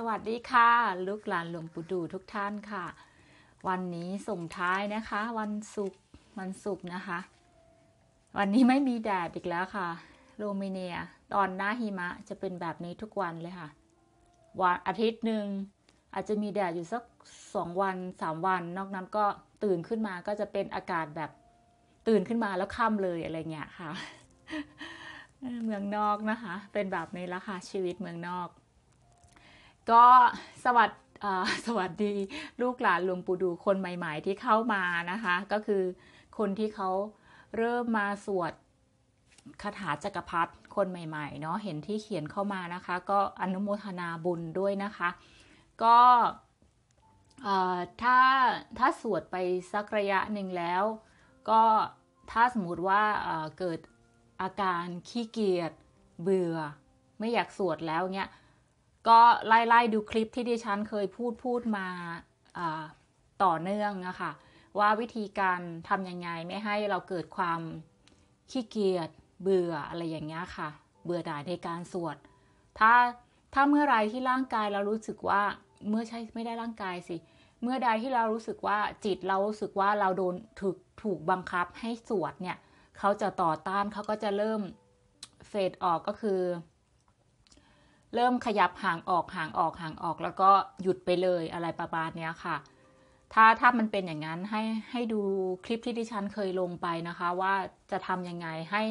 สวัสดีค่ะลูกหลานหลวงปู่ดูทุกท่านค่ะ วันนี้ส่งท้ายนะคะ วันศุกร์วันศุกร์นะคะ วันนี้ไม่มีแดดอีกแล้วค่ะโรมิเนียตอนหน้าหิมะจะเป็นแบบนี้ทุกวันเลยค่ะวันอาทิตย์หนึ่งอาจจะมีแดดอยู่สักสองวันสามวัน นอกนั้นก็ตื่นขึ้นมาก็จะเป็นอากาศแบบตื่นขึ้นมาแล้วค่ำเลยอะไรเงี้ยค่ะ เมืองนอกนะคะ เป็นแบบนี้ละค่ะ ชีวิตเมืองนอกก็สวัสดสวัสดีลูกหลานหลวงปู่ดูคนใหม่ๆที่เข้ามานะคะ ก็คือคนที่เขาเริ่มมาสวดคาถาจักรพรรดิคนใหม่ๆเนาะเห็นที่เขียนเข้ามานะคะ ก็อนุโมทนาบุญด้วยนะคะ ก็ถ้าถ้า สวดไปสักระยะหนึ่งแล้ว ก็ถ้าสมมติว่าเกิดอาการขี้เกียจเบื่อ ไม่อยากสวดแล้วเนี่ยก็ไล่ๆดูคลิปที่ดิฉันเคย พูด พูดมาต่อเนื่องนะคะว่าวิธีการทำยังไงไม่ให้เราเกิดความขี้เกียจเบื่ออะไรอย่างเงี้ยค่ะ เบื่อด่ายในการสวดถ้าถ้าเมื่อไรที่ร่างกายเรารู้สึกว่าเมื่อใช่ไม่ได้ร่างกายสิ เมื่อใดที่เรารู้สึกว่าจิตเรารู้สึกว่าเราโดนถูกถูกบังคับให้สวดเนี่ยเขาจะต่อต้านเขาก็จะเริ่มเฟดออกก็คือเริ่มขยับห่างออกห่างออกห่างออก แล้วก็หยุดไปเลยอะไรประมาณนี้ค่ะ ถ้าถ้ามันเป็นอย่างนั้นให้ให้ดูคลิปที่ดิฉัน เคยลงไปนะคะ ว่าจะทำยังไงให้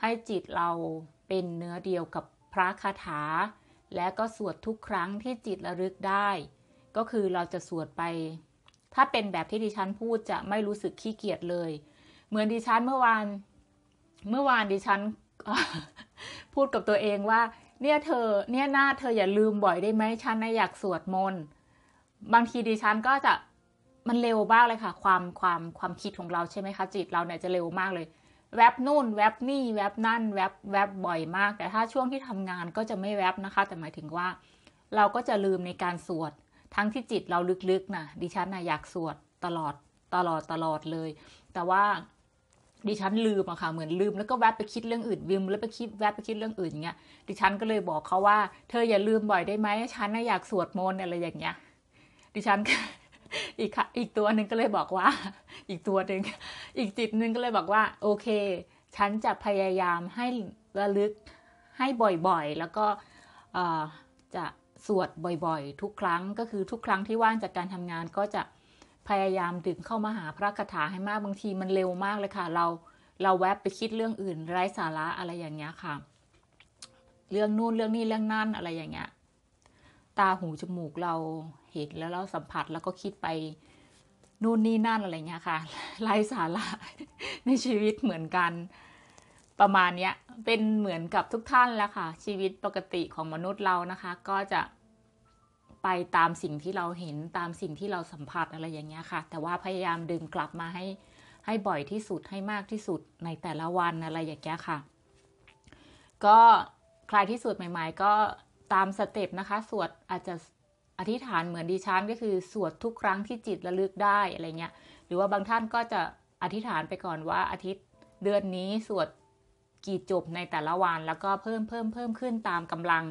ให้จิตเราเป็นเนื้อเดียวกับพระคาถา และก็สวดทุกครั้งที่จิตระลึกได้ ก็คือเราจะสวดไป ถ้าเป็นแบบที่ดิฉัน พูดจะไม่รู้สึกขี้เกียจเลย เหมือนดิฉันเมื่อวานเมื่อวานดิฉันพูดกับตัวเองว่าเนี่ยเธอเนี่ยหน้าเธออย่าลืมบ่อยได้ไหมฉันนะอยากสวดมนต์บางทีดิฉันก็จะมันเร็วมากเลยค่ะ ความความความคิดของเราใช่ไหมคะจิต เราเนี่ยจะเร็วมากเลย แวบนู่นแวบนี่แวบนั่นแวบแวบบ่อยมาก แต่ถ้าช่วงที่ทำงานก็จะไม่แวบนะคะ แต่หมายถึงว่า เราก็จะลืมในการสวดทั้งที่จิตเราลึกๆนะดิฉันนะอยากสวดตลอดตลอดตลอดเลย แต่ว่าดิฉันลืมอะค่ะเหมือนลืมแล้วก็แวบไปคิดเรื่องอื่นวิมแล้วไปคิดแวบไปคิดเรื่องอื่นอย่างเงี้ย ดิฉันก็เลยบอกเขาว่าเธออย่าลืมบ่อยได้ไหมฉันอยากสวดมนต์อะไรอย่างเงี้ยดิฉันอีกอีกตัวหนึ่งก็เลยบอกว่า อีกตัวหนึ่งอีกจิตหนึ่งก็เลยบอกว่า โอเค ฉันจะพยายามให้ระลึกให้บ่อยๆ แล้วก็จะสวดบ่อยๆ ทุกครั้งก็คือทุกครั้งที่ว่างจากการทำงานก็จะพยายามดึงเข้ามาหาพระคาถาให้มากบางทีมันเร็วมากเลยค่ะ เราเราแวบไปคิดเรื่องอื่น ไร้สาระอะไรอย่างเงี้ยค่ะ เรื่องนู่นเรื่องนี้เรื่องนั่นอะไรอย่างเงี้ย ตาหูจมูกเราเห็นแล้วเราสัมผัสแล้วก็คิดไปนู่นนี่นั่นอะไรเงี้ยค่ะ ไร้สาระในชีวิตเหมือนกันประมาณเนี้ยเป็นเหมือนกับทุกท่านแล้วค่ะ ชีวิตปกติของมนุษย์เรานะคะ ก็จะไปตามสิ่งที่เราเห็นตามสิ่งที่เราสัมผัสอะไรอย่างเงี้ยค่ะ แต่ว่าพยายามดึงกลับมาให้ให้บ่อยที่สุดให้มากที่สุดในแต่ละวันอะไรอย่างเงี้ยค่ะ ก็ใครที่สวดใหม่ ๆ ก็ตามสเต็ปนะคะ สวดอาจจะอธิษฐานเหมือนดิฉันก็คือ สวดทุกครั้งที่จิตระลึกได้อะไรเงี้ย หรือว่าบางท่านก็จะอธิษฐานไปก่อนว่าอาทิตย์เดือนนี้สวดกี่จบในแต่ละวัน แล้วก็เพิ่มเพิ่มเพิ่มขึ้นตามกำลัง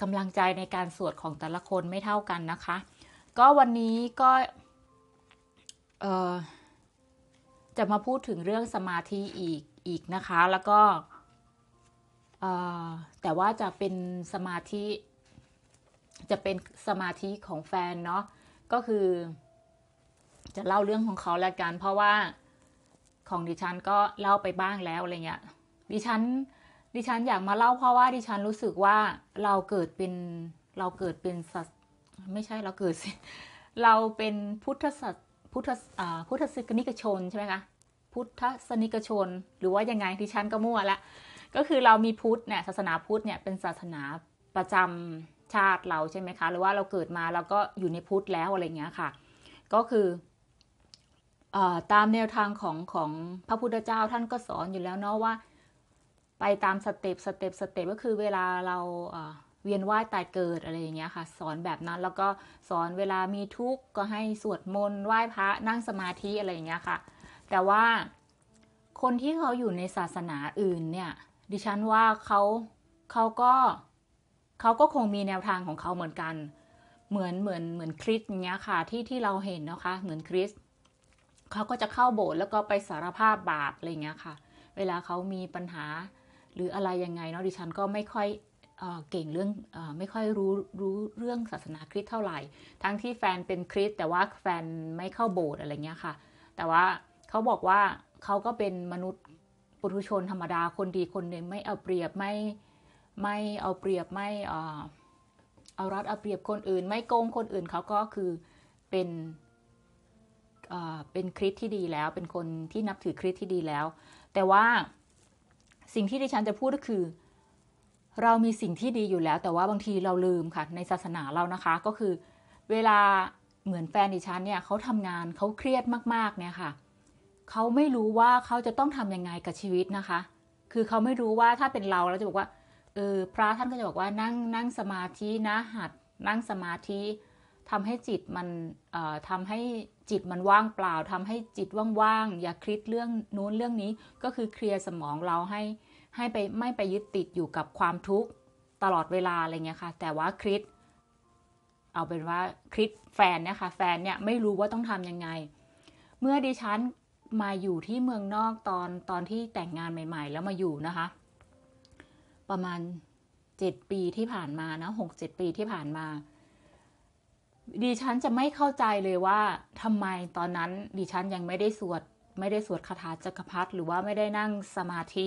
กำลังใจในการสวดของแต่ละคนไม่เท่ากันนะคะ ก็วันนี้ก็จะมาพูดถึงเรื่องสมาธิอีกอีกนะคะ แล้วก็แต่ว่าจะเป็นสมาธิ จะเป็นสมาธิของแฟนเนาะ ก็คือ จะเล่าเรื่องของเขาละกัน เพราะว่าของดิฉันก็เล่าไปบ้างแล้วอะไรเงี้ย ดิฉันดิฉันอยากมาเล่าเพราะว่าดิฉันรู้สึกว่าเราเกิดเป็นเราเกิดเป็นสัตไม่ใช่เราเกิดสิเราเป็นพุทธสัตพุทธพุทธศนิกชนใช่ไหมคะพุทธศนิกชนหรือว่ายังไงดิฉันก็มั่วละก็คือเรามีพุทธเนี่ยศาสนาพุทธเนี่ยเป็นศาสนาประจำชาติเราใช่ไหมคะหรือว่าเราเกิดมาเราก็อยู่ในพุทธแล้วอะไรเงี้ยค่ะ ก็คือตามแนวทางของของพระพุทธเจ้าท่านก็สอนอยู่แล้วเนาะว่าไปตามสเต็ปสเต็ปสเต็ปก็คือเวลาเราเวียนว่ายตายเกิดอะไรอย่างเงี้ยค่ะ สอนแบบนั้นแล้วก็สอนเวลามีทุกข์ก็ให้สวดมนต์ไหว้พระ นั่งสมาธิอะไรอย่างเงี้ยค่ะ แต่ว่าคนที่เขาอยู่ในศาสนาอื่นเนี่ยดิฉันว่าเขาเขาก็เขาก็คงมีแนวทางของเขาเหมือนกันเหมือนเหมือนเหมือนคริสอย่างเงี้ยค่ะที่ที่เราเห็นนะคะเหมือนคริสเขาก็จะเข้าโบสถ์แล้วก็ไปสารภาพบาปอะไรอย่างเงี้ยค่ะ เวลาเขามีปัญหาหรืออะไรยังไงเนาะดิฉันก็ไม่ค่อยเก่งเรื่องอไม่ค่อยรู้รู้เรื่องศาสนาคริสต์เท่าไหร่ ทั้งที่แฟนเป็นคริสต์แต่ว่าแฟนไม่เข้าโบสถ์อะไรเงี้ยค่ะ แต่ว่าเขาบอกว่าเขาก็เป็นมนุษย์ ปุถุชนธรรมดาคนดีคนหนึ่งไม่เอาเปรียบไม่ ไม่เอาเปรียบไม่เอารัดเอาเปรียบคนอื่น ไม่โกงคนอื่นเขาก็คือเป็นเป็นคริสที่ดีแล้วเป็นคนที่นับถือคริสที่ดีแล้ว แต่ว่าสิ่งที่ดิฉันจะพูดก็คือ เรามีสิ่งที่ดีอยู่แล้ว แต่ว่าบางทีเราลืมค่ะในศาสนาเรานะคะ ก็คือ เวลาเหมือนแฟนดิฉันเนี่ยเขาทำงานเขาเครียดมาก ๆ เนี่ยค่ะเขาไม่รู้ว่าเขาจะต้องทำยังไงกับชีวิตนะคะ คือเขาไม่รู้ว่าถ้าเป็นเราเราจะบอกว่า เออพระท่านก็จะบอกว่านั่งนั่งสมาธินะหัดนั่งสมาธิทำให้จิตมันทำให้จิตมันว่างเปล่า ทำให้จิตว่างๆ อย่าคิดเรื่องนู้นเรื่องนี้ ก็คือเคลียร์สมองเราให้ ให้ไปไม่ไปยึดติดอยู่กับความทุกข์ตลอดเวลาอะไรเงี้ยค่ะ แต่ว่าคริสเอาเป็นว่าคริสแฟนเนี่ยค่ะแฟนเนี่ยไม่รู้ว่าต้องทํำยังไง เมื่อดิฉันมาอยู่ที่เมืองนอกตอน ตอนที่แต่งงานใหม่ๆแล้วมาอยู่นะคะ ประมาณเจ็ดปีที่ผ่านมานะหกเจ็ดปีที่ผ่านมาดิฉันจะไม่เข้าใจเลยว่าทำไมตอนนั้นดิฉันยังไม่ได้สวดไม่ได้สวดคาถาจักรพรรดิหรือว่าไม่ได้นั่งสมาธิ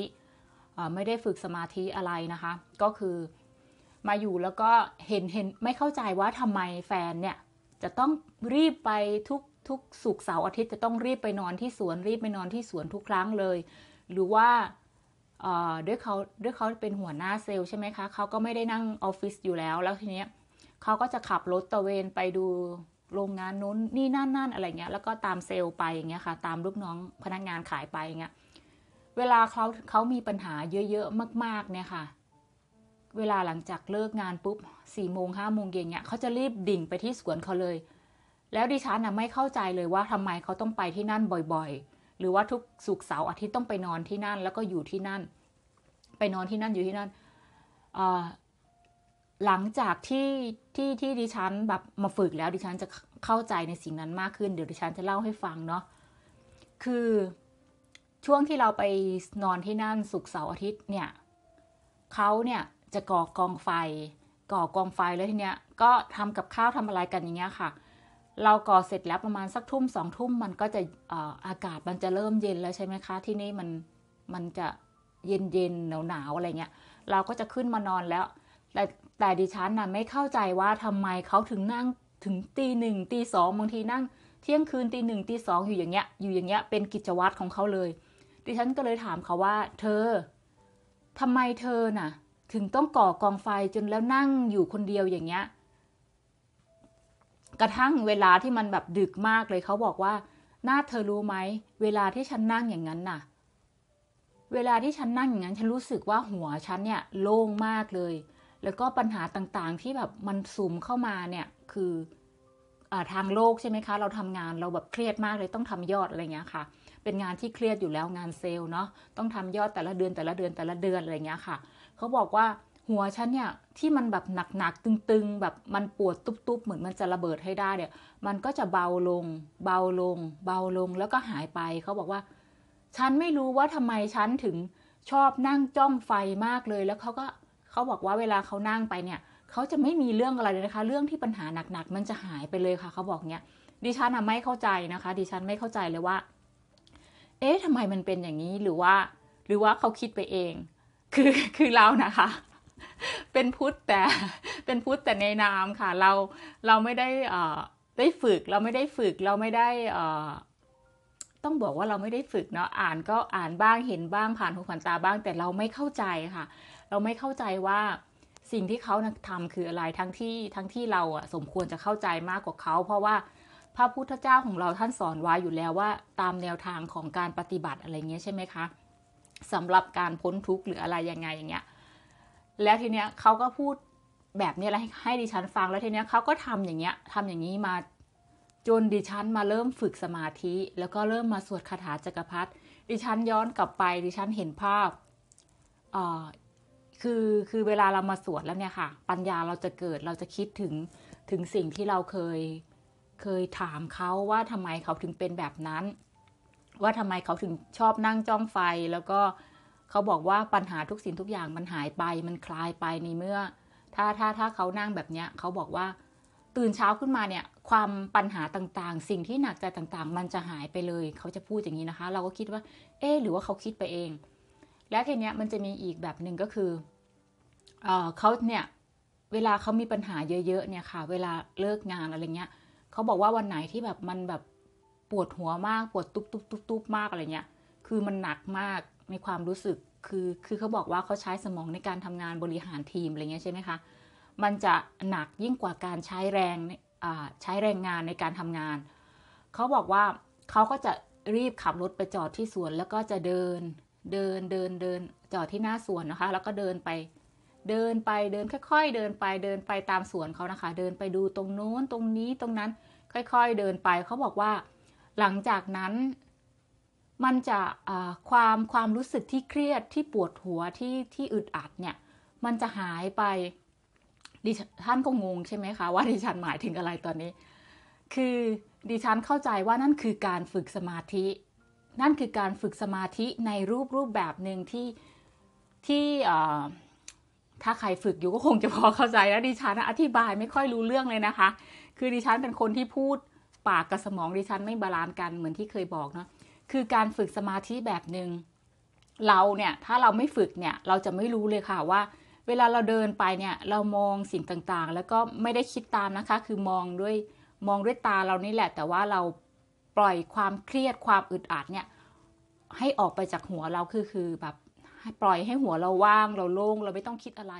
ไม่ได้ฝึกสมาธิอะไรนะคะ ก็คือมาอยู่แล้วก็เห็นเห็นไม่เข้าใจว่าทำไมแฟนเนี่ย จะต้องรีบไปทุกทุกสุกเสาร์อาทิตย์จะต้องรีบไปนอนที่สวนรีบไปนอนที่สวนทุกครั้งเลย หรือว่าด้วยเขาด้วยเขาเป็นหัวหน้าเซลล์ใช่ไหมคะเขาก็ไม่ได้นั่งออฟฟิศอยู่แล้วแล้วทีเนี้ยเขาก็จะขับรถตะเวนไปดูโรงงานนู้นนี่นั่นนั่นอะไรเงี้ยแล้วก็ตามเซลล์ไปอย่างเงี้ยค่ะตามลูกน้องพนักงงานขายไปอย่างเงี้ย เวลาเขาเขามีปัญหาเยอะๆมากๆเนี่ยค่ะ เวลาหลังจากเลิกงานปุ๊บสี่โมงห้าโมงเย็นเนี่ยเขาจะรีบดิ่งไปที่สวนเขาเลย แล้วดิฉันนะไม่เข้าใจเลยว่าทำไมเขาต้องไปที่นั่นบ่อยๆ หรือว่าทุกสุกเสาร์อาทิตย์ต้องไปนอนที่นั่น แล้วก็อยู่ที่นั่น ไปนอนที่นั่นอยู่ที่นั่นหลังจากที่ที่ที่ดิฉันแบบมาฝึกแล้วดิฉันจะเข้าใจในสิ่งนั้นมากขึ้น เดี๋ยวดิฉันจะเล่าให้ฟังเนาะคือช่วงที่เราไปนอนที่นั่นสุกเสาร์อาทิตย์เนี่ยเขาเนี่ยจะก่อกองไฟ ก่อกองไฟแล้วทีเนี้ยก็ทำกับข้าวทำอะไรกันอย่างเงี้ยค่ะ เราก่อเสร็จแล้วประมาณสักทุ่มสองทุ่มมันก็จะอากาศมันจะเริ่มเย็นแล้ว ใช่ไหมคะ ที่นี่มันมันจะเย็นเย็นหนาวหนาวอะไรเงี้ยเราก็จะขึ้นมานอนแล้วแต่แต่ ดิฉันนะ่ะไม่เข้าใจว่าทำไมเขาถึงนั่งถึงตีหนึ่งตีสองบางทีนั่ง เที่ยงคืนตีหนึ่งตีสองอยู่อย่างเงี้ย อยู่อย่างเงี้ยเป็นกิจวัตรของเขาเลย ดิฉันก็เลยถามเขาว่า เธอทำไมเธอน่ะ ถึงต้องก่อกองไฟจนแล้วนั่งอยู่คนเดียวอย่างเงี้ยกระทั่งเวลาที่มันแบบดึกมากเลยเขาบอกว่า หน้าเธอรู้ไหมเวลาที่ฉันนั่งอย่างนั้นน่ะ เวลาที่ฉันนั่งอย่างนั้นฉันรู้สึกว่าหัวฉันเนี่ยโล่งมากเลยแล้วก็ปัญหาต่างๆที่แบบมันซุมเข้ามาเนี่ยคืออทางโลกใช่ไหมคะ เราทำงานเราแบบเครียดมากเลยต้องทำยอดอะไรเงี้ยค่ะ เป็นงานที่เครียดอยู่แล้วงานเซลล์เนาะต้องทำยอดแต่ละเดือนแต่ละเดือนแต่ละเดือนอะไรเงี้ยค่ะเขาบอกว่าหัวฉันเนี่ยที่มันแบบหนักๆ ตึงๆ แบบมันปวดตุบๆเหมือนมันจะระเบิดให้ได้เนี่ย มันก็จะเบาลง เบาลง เบาลงแล้วก็หายไปเขาบอกว่าฉันไม่รู้ว่าทำไมฉันถึงชอบนั่งจ้องไฟมากเลยแล้วเขาก็็บอกว่าเวลาเขานั่งไปเนี่ย เขาจะไม่มีเรื่องอะไรเลยนะคะ เรื่องที่ปัญหาหนักๆมันจะหายไปเลยค่ะเขาบอกเนี่ยดิฉันไม่เข้าใจนะคะ ดิฉัน ไม่เข้าใจเลยว่า เอ๊ะทำไมมันเป็นอย่างนี้หรือว่า หรือว่าเขาคิดไปเอง คือคือเรานะคะ เป็นพุทธแต่เป็นพุทธแต่ในนามค่ะ เราเราไม่ได้อ่าได้ฝึก เราไม่ได้ฝึกเราไม่ได้อ่าต้องบอกว่าเราไม่ได้ฝึกเนาะอ่านก็อ่านบ้างเห็นบ้างผ่านหูผ่านตาบ้าง แต่เราไม่เข้าใจค่ะเราไม่เข้าใจว่าสิ่งที่เขาทำคืออะไร ทั้งที่ทั้งที่เราอ่ะสมควรจะเข้าใจมากกว่าเขา เพราะว่าพระพุทธเจ้าของเราท่านสอนไว้อยู่แล้วว่าตามแนวทางของการปฏิบัติอะไรเงี้ยใช่ไหมคะสำหรับการพ้นทุกข์หรืออะไรยังไงอย่างเงี้ย แล้วทีเนี้ยเขาก็พูดแบบนี้แล้วให้ดิฉันฟัง แล้วทีเนี้ยเขาก็ทำอย่างเงี้ยทำอย่างนี้มา จนดิฉันมาเริ่มฝึกสมาธิ แล้วก็เริ่มมาสวดคาถาจักรพรรดิดิฉันย้อนกลับไป ดิฉันเห็นภาพคือคือเวลาเรามาสวดแล้วเนี่ยค่ะ ปัญญาเราจะเกิดเราจะคิดถึงถึงสิ่งที่เราเคยเคยถามเขาว่าทำไมเขาถึงเป็นแบบนั้น ว่าทำไมเขาถึงชอบนั่งจ้องไฟแล้วก็เขาบอกว่าปัญหาทุกสิ่งทุกอย่างมันหายไปมันคลายไปในเมื่อ ถ้าถ้าถ้าเขานั่งแบบเนี้ยเขาบอกว่าตื่นเช้าขึ้นมาเนี่ย ความปัญหาต่างๆ สิ่งที่หนักใจต่างๆ มันจะหายไปเลยเขาจะพูดอย่างนี้นะคะ เราก็คิดว่าเอ๊หรือว่าเขาคิดไปเองและทีเนี้ยมันจะมีอีกแบบหนึ่งก็คือเออเขาเนี่ยเวลาเขามีปัญหาเยอะ ๆ เนี่ยค่ะเวลาเลิกงานอะไรเงี้ยเขาบอกว่าวันไหนที่แบบมันแบบปวดหัวมากปวดตุบตุบตุบตุบมากอะไรเงี้ยคือมันหนักมากในความรู้สึกคือคือเขาบอกว่าเขาใช้สมองในการทำงานบริหารทีมอะไรเงี้ยใช่ไหมคะมันจะหนักยิ่งกว่าการใช้แรงใช้แรงงานในการทำงานเขาบอกว่าเขาก็จะรีบขับรถไปจอดที่สวนแล้วก็จะเดินเดินเดินเดินจอดที่หน้าสวนนะคะ แล้วก็เดินไปเดินไปเดินค่อย ๆ เดินไปเดินไปตามสวนเขานะคะ เดินไปดูตรงโน้นตรงนี้ตรงนั้นค่อยๆเดินไปเขาบอกว่าหลังจากนั้นมันจะะความความรู้สึกที่เครียดที่ปวดหัวที่ที่อึดอัดเนี่ยมันจะหายไป ดิท่านก็งงใช่ไหมคะว่าดิฉันหมายถึงอะไรตอนนี้ คือดิฉันเข้าใจว่านั่นคือการฝึกสมาธินั่นคือการฝึกสมาธิในรูปรูปแบบหนึ่งที่ที่ถ้าใครฝึกอยู่ก็คงจะพอเข้าใจแล้วดิฉันอธิบายไม่ค่อยรู้เรื่องเลยนะคะคือดิฉันเป็นคนที่พูดปากกับสมองดิฉันไม่บาลานซ์กันเหมือนที่เคยบอกเนาะคือการฝึกสมาธิแบบหนึง่งเราเนี่ยถ้าเราไม่ฝึกเนี่ยเราจะไม่รู้เลยค่ะว่า เวลาเราเดินไปเนี่ยเรามองสิ่งต่างๆ แล้วก็ไม่ได้คิดตามนะคะคือมองด้วยมองด้วยตาเรานี่แหละแต่ว่าเราปล่อยความเครียดความอึดอัดเนี่ย ให้ออกไปจากหัวเราคือคือแบบปล่อยให้หัวเราว่างเราโล่งเราไม่ต้องคิดอะไร